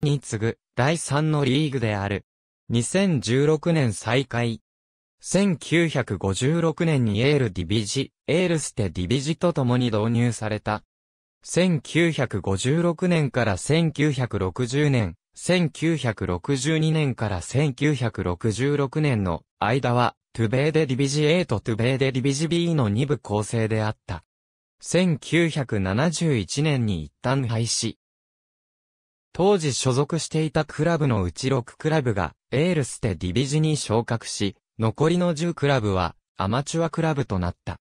に次ぐ第3のリーグである。2016年再開。1956年にエールディビジ、エールステディビジと共に導入された。1956年から1960年、1962年から1966年の間は、トゥベーデディビジ A とトゥベーデディビジ B の2部構成であった。1971年に一旦廃止。当時所属していたクラブのうち6クラブが、エールステディビジに昇格し、残りの10クラブは、アマチュアクラブとなった。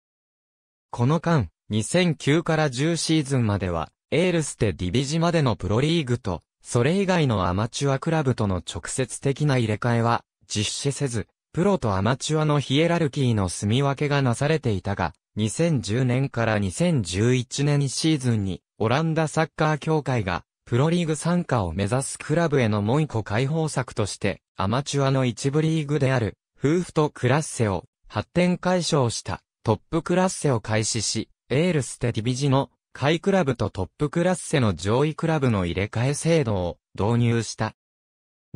この間、2009から10シーズンまでは、エールステディビジまでのプロリーグと、それ以外のアマチュアクラブとの直接的な入れ替えは、実施せず、プロとアマチュアのヒエラルキーの住み分けがなされていたが、2010年から2011年シーズンに、オランダサッカー協会が、プロリーグ参加を目指すクラブへの門戸解放策として、アマチュアの一部リーグである、フーフとクラッセを発展解消したトップクラッセを開始し、エールステディビジの下クラブとトップクラッセの上位クラブの入れ替え制度を導入した。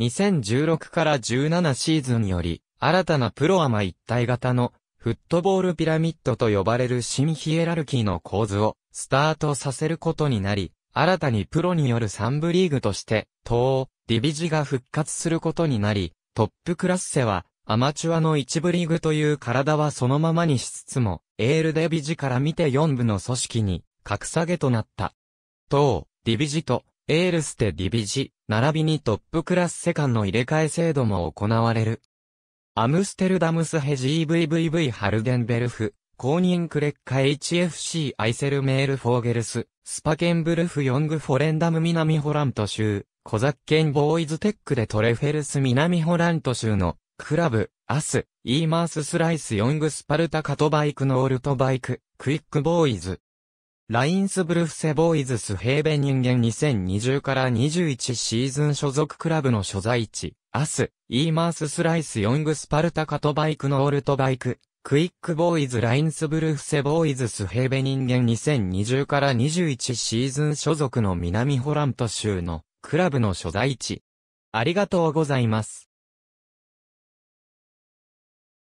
2016から17シーズンより、新たなプロアマ一体型のフットボールピラミッドと呼ばれる新ヒエラルキーの構図をスタートさせることになり、新たにプロによる3部リーグとして、東ディビジが復活することになり、トップクラッセは、アマチュアの1部リーグという体はそのままにしつつも、エールデビジから見て4部の組織に、格下げとなった。東ディビジと、エールステディビジ、並びにトップクラスセ間の入れ替え制度も行われる。アムステルダムスヘジ EVVV ハルデンベルフ、公認クレッカ HFC アイセルメールフォーゲルス、スパケンブルフヨングフォレンダム南ホラント州、コザッケンボーイズテックでトレフェルス南ホラント州の、クラブ、アス、イーマーススライスヨングスパルタカトバイクのオルトバイク、クイックボーイズ。ラインスブルフセボーイズスヘーベ人間2020から21シーズン所属クラブの所在地、アス、イーマーススライスヨングスパルタカトバイクのオルトバイク、クイックボーイズ・ラインスブルフセ・ボーイズ・スヘーベ人間2020から21シーズン所属の南ホラント州のクラブの所在地。ありがとうございます。